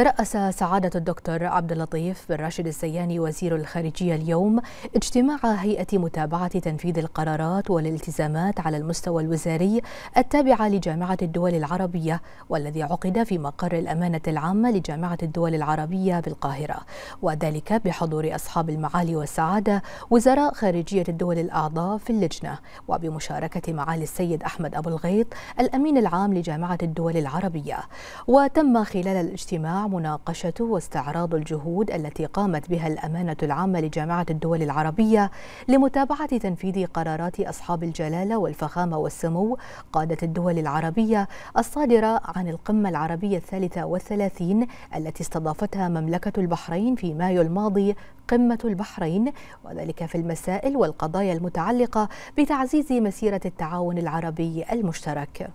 ترأس سعادة الدكتور عبد اللطيف بن راشد السياني وزير الخارجية اليوم اجتماع هيئة متابعة تنفيذ القرارات والالتزامات على المستوى الوزاري التابعة لجامعة الدول العربية والذي عقد في مقر الأمانة العامة لجامعة الدول العربية بالقاهرة وذلك بحضور أصحاب المعالي والسعادة وزراء خارجية الدول الأعضاء في اللجنة وبمشاركة معالي السيد أحمد أبو الغيط الأمين العام لجامعة الدول العربية وتم خلال الاجتماع مناقشة واستعراض الجهود التي قامت بها الأمانة العامة لجامعة الدول العربية لمتابعة تنفيذ قرارات أصحاب الجلالة والفخامة والسمو قادة الدول العربية الصادرة عن القمة العربية الثالثة والثلاثين التي استضافتها مملكة البحرين في مايو الماضي قمة البحرين وذلك في المسائل والقضايا المتعلقة بتعزيز مسيرة التعاون العربي المشترك